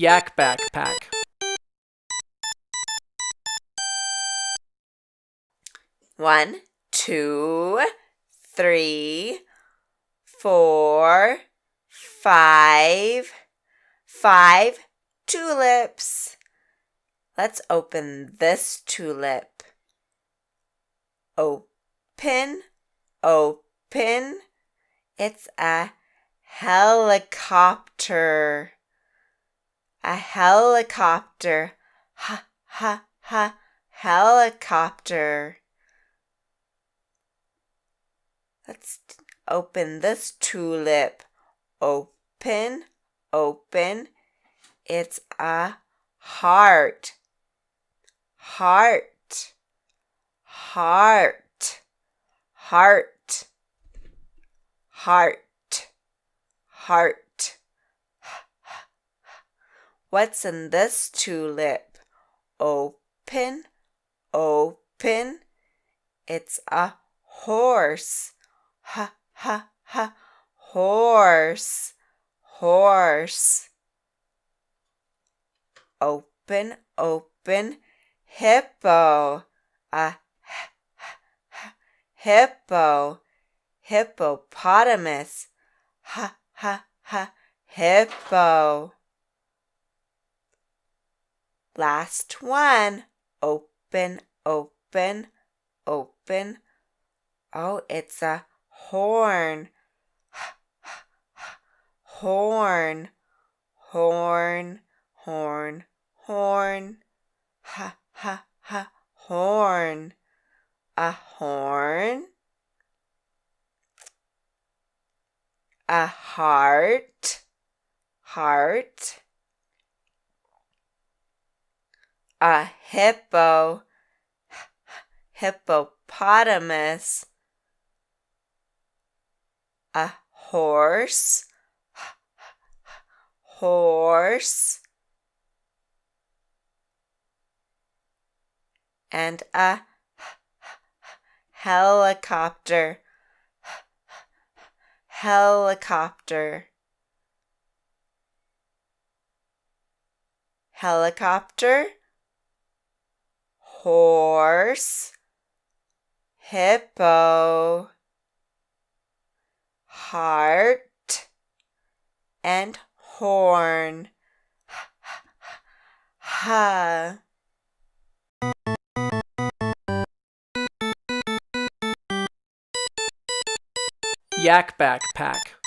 Yak Backpack. One, two, three, four, five, five tulips. Let's open this tulip. Open, open. It's a helicopter a helicopter. Ha, ha, ha, helicopter. Let's open this tulip. Open, open. It's a heart. Heart. Heart. Heart. Heart. Heart. What's in this tulip? Open, open. It's a horse. Ha, ha, ha. Horse, horse. Open, open. Hippo. A hippo, hippopotamus, ha ha ha, hippo. Last one. Open, open, open. Oh, it's a horn. horn, horn, horn, horn. Ha, ha, ha, horn. A horn. A heart, heart. a hippo, hippopotamus, a horse, horse, and a helicopter, helicopter. helicopter horse, hippo, heart, and horn. ha. Yak backpack.